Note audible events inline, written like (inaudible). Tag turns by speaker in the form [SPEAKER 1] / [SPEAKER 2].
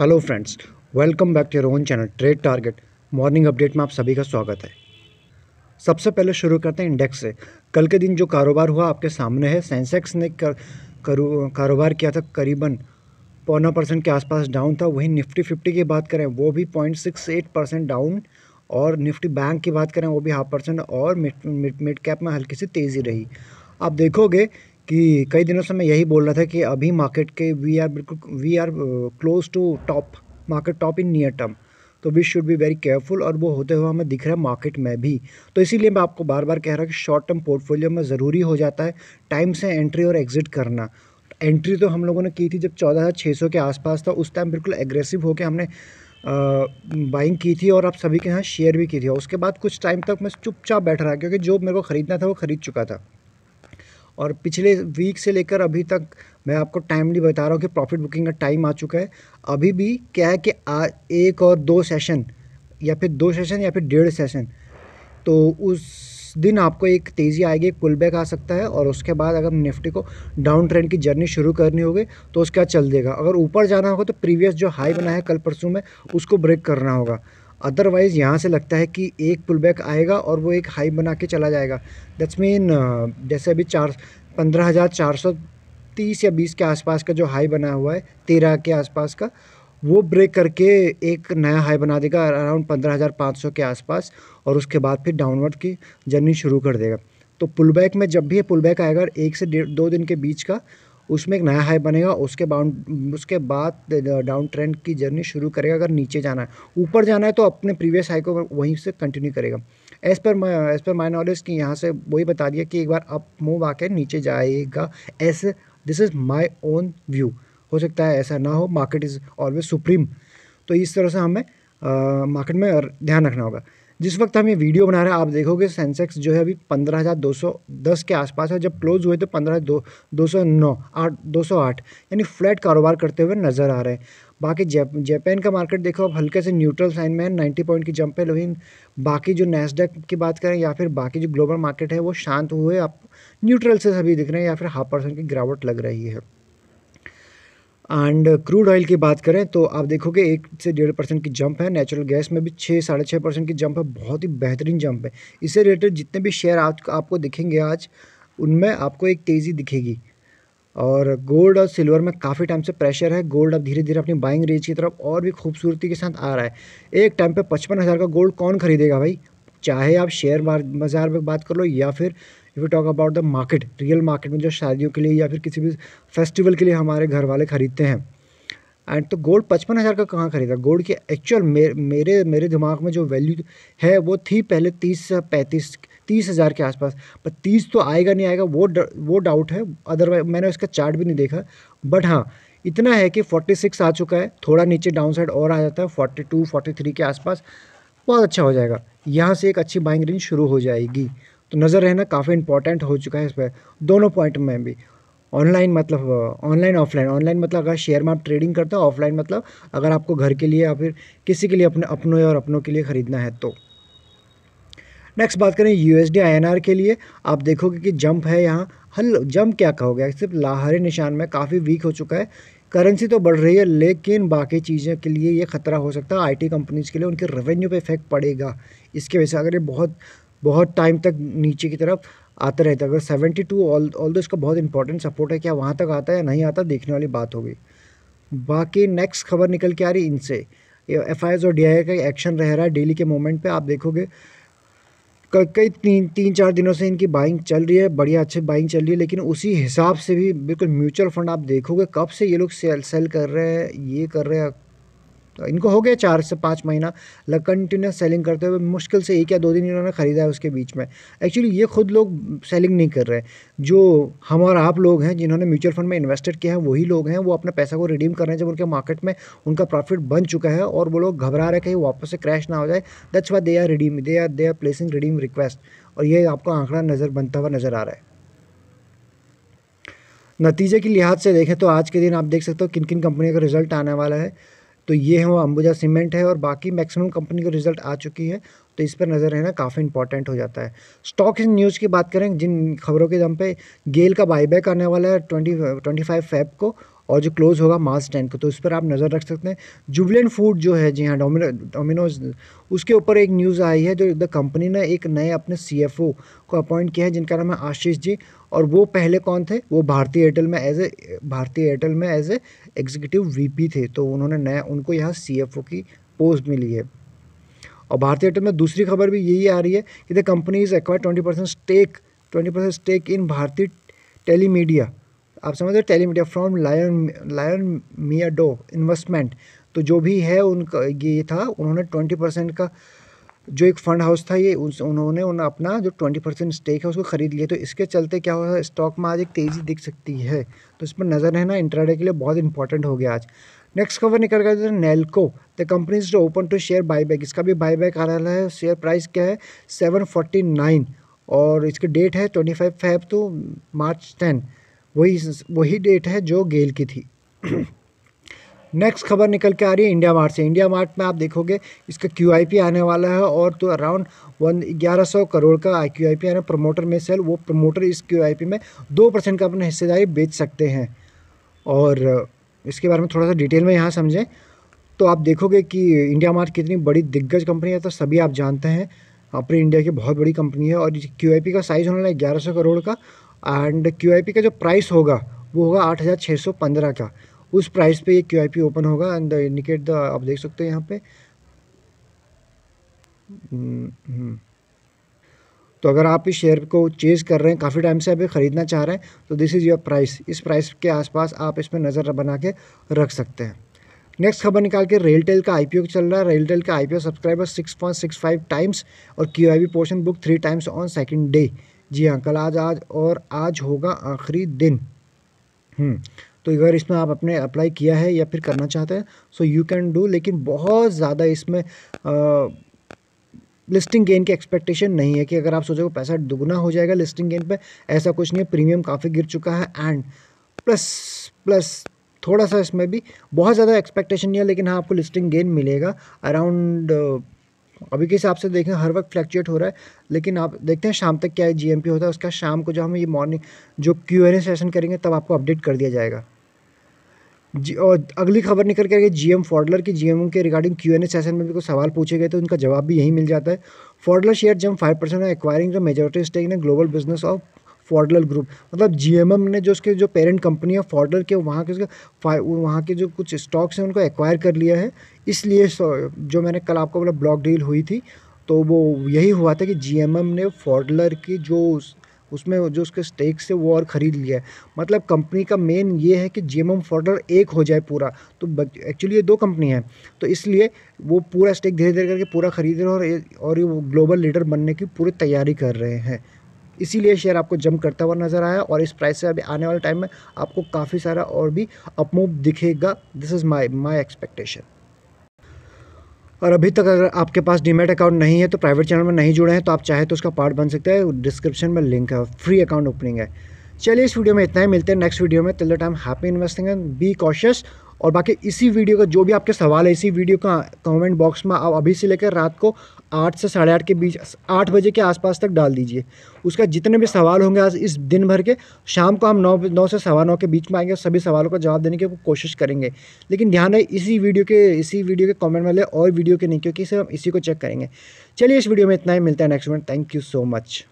[SPEAKER 1] Hello friends welcome back to your channel trade target morning update में आप सभी का स्वागत है सबसे पहले शुरू करते हैं इंडेक्स से कल के दिन जो कारोबार हुआ आपके सामने है सेंसेक्स ने कर, करू, कारोबार किया था करीबन पौना परसेंट के आसपास डाउन था वहीं निफ्टी फिफ्टी की बात करें वो भी point six eight percent down और निफ्टी बैंक की बात करें वो भी हाफ परसेंट और मिड मिड कैप में हल्की सी तेज़ी रही आप देखोगे कि कई दिनों से मैं यही बोल रहा था कि अभी मार्केट के वी आर बिल्कुल we are close to top market top in near term तो we should be very careful और वो होते हुए हमें दिख रहा है मार्केट में भी तो इसीलिए मैं आपको बार बार कह रहा हूँ कि शॉर्ट टर्म पोर्टफोलियो में ज़रूरी हो जाता है टाइम से एंट्री और एग्जिट करना एंट्री तो हम लोगों ने की थी जब चौदह हज़ार छः सौ के आसपास था उस टाइम बिल्कुल एग्रेसिव होकर हमने बाइंग uh, की थी और आप सभी के यहाँ शेयर भी की थी और उसके बाद कुछ टाइम तक मैं चुपचाप बैठ रहा क्योंकि जो मेरे को ख़रीदना था वो ख़रीद चुका था और पिछले वीक से लेकर अभी तक मैं आपको टाइमली बता रहा हूँ कि प्रॉफिट बुकिंग का टाइम आ चुका है अभी भी क्या है कि आ, एक और दो सेशन या फिर दो सेशन या फिर डेढ़ सेशन तो उस दिन आपको एक तेज़ी आएगी एक पुल बैक आ सकता है और उसके बाद अगर निफ्टी को डाउन ट्रेंड की जर्नी शुरू करनी होगी तो उसका चल देगा अगर ऊपर जाना होगा तो प्रीवियस जो हाई बना है कल परसों में उसको ब्रेक करना होगा अदरवाइज़ यहाँ से लगता है कि एक पुल बैक आएगा और वो एक हाई बना के चला जाएगा दैट्स मीन uh, जैसे अभी चार पंद्रह हज़ार चार सौ तीस या बीस के आसपास का जो हाई बना हुआ है तेरह के आसपास का वो ब्रेक करके एक नया हाई बना देगा अराउंड पंद्रह हज़ार पाँच सौ के आसपास और उसके बाद फिर डाउनवर्ड की जर्नी शुरू कर देगा तो पुल बैक में जब भी पुल बैक आएगा एक से डेढ़ दो दिन के बीच का उसमें एक नया हाई बनेगा उसके बाउंड उसके बाद डाउन ट्रेंड की जर्नी शुरू करेगा अगर नीचे जाना है ऊपर जाना है तो अपने प्रीवियस हाई को वहीं से कंटिन्यू करेगा as per as per my knowledge कि यहाँ से वही बता दिया कि एक बार अप मूव आके नीचे जाएगा ऐसे this is my own view हो सकता है ऐसा ना हो मार्केट इज़ ऑलवेज सुप्रीम तो इस तरह से हमें मार्केट में ध्यान रखना होगा जिस वक्त हम ये वीडियो बना रहे हैं आप देखोगे सेंसेक्स जो है अभी पंद्रह हज़ार दो सौ दस के आसपास है जब क्लोज हुए तो पंद्रह दो दो सौ नौ आठ दो सौ आठ यानी फ्लैट कारोबार करते हुए नज़र आ रहे हैं बाकी जापान का मार्केट देखो अब हल्के से न्यूट्रल साइन में है नाइन्टी पॉइंट की जंप है लेकिन बाकी जो नेस्डेक की बात करें या फिर बाकी जो ग्लोबल मार्केट है वो शांत हुए आप न्यूट्रल से सभी दिख रहे हैं या फिर हाफ परसेंट की गिरावट लग रही है एंड क्रूड ऑयल की बात करें तो आप देखोगे एक से डेढ़ परसेंट की जंप है नेचुरल गैस में भी छः साढ़े छः परसेंट की जंप है बहुत ही बेहतरीन जंप है इससे रिलेटेड जितने भी शेयर आज आपको दिखेंगे आज उनमें आपको एक तेज़ी दिखेगी और गोल्ड और सिल्वर में काफ़ी टाइम से प्रेशर है गोल्ड अब धीरे धीरे अपनी बाइंग रेंज की तरफ और भी खूबसूरती के साथ आ रहा है एक टाइम पर पचपन हज़ार का गोल्ड कौन खरीदेगा भाई चाहे आप शेयर बाजार में बात कर लो या फिर if you talk about the market real market में जो शादियों के लिए या फिर किसी भी फेस्टिवल के लिए हमारे घर वाले ख़रीदते हैं एंड तो गोल्ड पचपन हज़ार का कहाँ खरीदा गोल्ड की एक्चुअल मे, मेरे मेरे दिमाग में जो वैल्यू है वो थी पहले तीस से पैंतीस तीस हज़ार के आसपास पर तीस तो आएगा नहीं आएगा वो ड, वो डाउट है अदरवाइज मैंने उसका चार्ट भी नहीं देखा बट हाँ इतना है कि फोर्टी सिक्स आ चुका है थोड़ा नीचे डाउन साइड और आ जाता है फोर्टी टू फोर्टी थ्री के आसपास बहुत अच्छा हो जाएगा यहाँ से एक अच्छी बाइंग रेंज शुरू हो जाएगी तो नज़र रहना काफ़ी इंपॉर्टेंट हो चुका है इस पर दोनों पॉइंट में भी ऑनलाइन मतलब ऑनलाइन ऑफलाइन ऑनलाइन मतलब अगर शेयर में आप ट्रेडिंग करते हो ऑफलाइन मतलब अगर आपको घर के लिए या फिर किसी के लिए अपने अपनों और अपनों के लिए ख़रीदना है तो नेक्स्ट बात करें यू एस के लिए आप देखोगे कि जंप है यहाँ हल जंप क्या कहोगे सिर्फ लाहरे निशान में काफ़ी वीक हो चुका है करेंसी तो बढ़ रही है लेकिन बाकी चीज़ों के लिए ये खतरा हो सकता है आईटी कंपनीज़ के लिए उनके रेवेन्यू पे इफेक्ट पड़ेगा इसके वजह से अगर ये बहुत बहुत टाइम तक नीचे की तरफ आता रहता है अगर सेवेंटी टू ऑल ऑल दो इसका बहुत इंपॉर्टेंट सपोर्ट है क्या वहाँ तक आता है या नहीं आता देखने वाली बात होगी बाकी नेक्स्ट खबर निकल के आ रही इनसे एफ आई और डी का एक्शन रह रहा है डेली के मोमेंट पे आप देखोगे कई तीन तीन चार दिनों से इनकी बाइंग चल रही है बढ़िया अच्छे बाइंग चल रही है लेकिन उसी हिसाब से भी बिल्कुल म्यूचुअल फंड आप देखोगे कब से ये लोग सेल सेल कर रहे हैं ये कर रहे हैं तो इनको हो गया चार से पाँच महीना लग कंटिन्यूस सेलिंग करते हुए मुश्किल से एक या दो दिन इन्होंने ख़रीदा है उसके बीच में एक्चुअली ये खुद लोग सेलिंग नहीं कर रहे जो हम और आप लोग हैं जिन्होंने म्यूचुअल फंड में इन्वेस्टेड किया है वही लोग हैं वो अपने पैसा को रिडीम कर रहे हैं जब उनके मार्केट में उनका प्रॉफिट बन चुका है और वो लोग घबरा रहे कहीं वापस से क्रैश ना हो जाए that's why they are redeem they are they are placing redeem request और ये आपको आंकड़ा नज़र बनता हुआ नज़र आ रहा है नतीजे के लिहाज से देखें तो आज के दिन आप देख सकते हो किन किन कंपनियों का रिजल्ट आने वाला है तो ये है वो अंबुजा सीमेंट है और बाकी मैक्सिमम कंपनी को रिजल्ट आ चुकी है तो इस पर नज़र रहना काफ़ी इंपॉर्टेंट हो जाता है स्टॉक इन न्यूज़ की बात करें जिन खबरों के दम पे गेल का बाईबैक आने वाला है ट्वेंटी ट्वेंटी फाइव फैब को और जो क्लोज़ होगा मार्च टेन को तो इस पर आप नज़र रख सकते हैं जुबलेंट फूड जो है जी हाँ डोमिनो डोमिनोज उसके ऊपर एक न्यूज़ आई है जो द कंपनी ने एक नए अपने सी को अपॉइंट किया है जिनका नाम है आशीष जी और वो पहले कौन थे वो भारतीय एयरटेल में एज ए भारतीय एयरटेल में एज ए एग्जीक्यूटिव वी थे तो उन्होंने नया उनको यहाँ सी की पोस्ट मिली है और भारतीय एयरटेल में दूसरी खबर भी यही आ रही है कि the company is acquire twenty percent stake twenty percent stake in Bharti telemedia आप समझ रहे हो telemedia from lion lion meadow investment तो जो भी है उनका ये था उन्होंने ट्वेंटी परसेंट का जो एक फंड हाउस था ये उस उन्होंने उन अपना जो ट्वेंटी परसेंट स्टेक है उसको खरीद लिया तो इसके चलते क्या हुआ स्टॉक में आज एक तेज़ी दिख सकती है तो इस पर नज़र रहना इंटरडे के लिए बहुत इंपॉर्टेंट हो गया आज नेक्स्ट खबर निकल गया था Nelco the company's open to share buyback इसका भी बाईबैक आ रहा है शेयर प्राइस क्या है सेवन फोर्टी नाइन और इसकी डेट है twenty five five two March ten वही वही डेट है जो गेल की थी नेक्स्ट (clears throat) खबर निकल के आ रही है इंडिया मार्ट से इंडिया मार्ट में आप देखोगे इसका क्यू आने वाला है और तो अराउंड वन ग्यारह सौ करोड़ का क्यू आई पी प्रमोटर में सेल वो प्रमोटर इस क्यू आई पी में दो परसेंट का अपना हिस्सेदारी बेच सकते हैं और इसके बारे में थोड़ा सा डिटेल में यहाँ समझें तो आप देखोगे कि इंडिया मार्ट कितनी बड़ी दिग्गज कंपनी है तो सभी आप जानते हैं अपने इंडिया की बहुत बड़ी कंपनी है और क्यू का साइज़ होने वाला है ग्यारह करोड़ का एंड क्यू का जो प्राइस होगा वो होगा आठ हज़ार छः सौ पंद्रह का उस प्राइस पे ये क्यू ओपन होगा एंड द इंडिकेट द आप देख सकते हो यहाँ पे हम्म, हम्म। तो अगर आप इस शेयर को चेज कर रहे हैं काफ़ी टाइम से अभी ख़रीदना चाह रहे हैं तो दिस इज़ योर प्राइस इस प्राइस के आसपास आप इसमें नज़र बना के रख सकते हैं नेक्स्ट खबर निकाल के रेलटेल का आईपीओ चल रहा है रेलटेल का आईपीओ सब्सक्राइबर 6.65 टाइम्स और QIB portion book three times on second day जी हाँ कल आज आज और आज होगा आखिरी दिन हम्म, तो अगर इसमें आप अपने अप्लाई किया है या फिर करना चाहते हैं सो यू कैन डू लेकिन बहुत ज़्यादा इसमें आ, लिस्टिंग गेन की एक्सपेक्टेशन नहीं है कि अगर आप सोचोगे पैसा दुगना हो जाएगा लिस्टिंग गेन पे ऐसा कुछ नहीं है प्रीमियम काफ़ी गिर चुका है एंड प्लस प्लस थोड़ा सा इसमें भी बहुत ज़्यादा एक्सपेक्टेशन नहीं है लेकिन हाँ आपको लिस्टिंग गेन मिलेगा अराउंड अभी के हिसाब से देखें हर वक्त फ्लैक्चुएट हो रहा है लेकिन आप देखते हैं शाम तक क्या जी होता है उसका शाम को जो हम ये मॉर्निंग जो क्यू एन ए सेशन करेंगे तब आपको अपडेट कर दिया जाएगा जी और अगली खबर निकल करके जी एम फॉर्डलर की जी एम के regarding Q and A session में भी कुछ सवाल पूछे गए तो उनका जवाब भी यही मिल जाता है फॉर्डलर share jump five percent acquiring the majority stake in global business of फॉर्डलर ग्रुप मतलब जी ने जो उसके जो पेरेंट कंपनी है फॉर्डलर के वहाँ के उसके वहाँ के जो कुछ स्टॉक्स हैं उनको एक्वायर कर लिया है इसलिए जो मैंने कल आपको बोला ब्लॉक डील हुई थी तो वो यही हुआ था कि जी ने फॉर्डलर की जो उसमें जो उसके स्टेक्स है वो और ख़रीद लिया है मतलब कंपनी का मेन ये है कि जी एम एक हो जाए पूरा तो एक्चुअली ये दो कंपनी है तो इसलिए वो पूरा स्टेक धीरे धीरे करके पूरा खरीद रहे हैं और और ये वो ग्लोबल लीडर बनने की पूरी तैयारी कर रहे हैं इसीलिए शेयर आपको जम करता हुआ नजर आया और इस प्राइस से अभी आने वाले टाइम में आपको काफ़ी सारा और भी अपमूव दिखेगा this is my my expectation और अभी तक अगर आपके पास डीमेट अकाउंट नहीं है तो प्राइवेट चैनल में नहीं जुड़े हैं तो आप चाहे तो उसका पार्ट बन सकते हैं डिस्क्रिप्शन में लिंक है फ्री अकाउंट ओपनिंग है चलिए इस वीडियो में इतना ही मिलते हैं नेक्स्ट वीडियो में till the time happy investing and be cautious और बाकी इसी वीडियो का जो भी आपके सवाल है इसी वीडियो का कमेंट बॉक्स में आप अभी से लेकर रात को आठ से साढ़े आठ के बीच आठ बजे के आसपास तक डाल दीजिए उसका जितने भी सवाल होंगे आज इस दिन भर के शाम को हम नौ नौ से सवा नौ के बीच में आएंगे सभी सवालों का जवाब देने की कोशिश करेंगे लेकिन ध्यान रहे इसी वीडियो के इसी वीडियो के कमेंट वाले और वीडियो के नहीं क्योंकि सिर्फ हम इसी को चेक करेंगे चलिए इस वीडियो में इतना ही मिलता है next minute thank you so much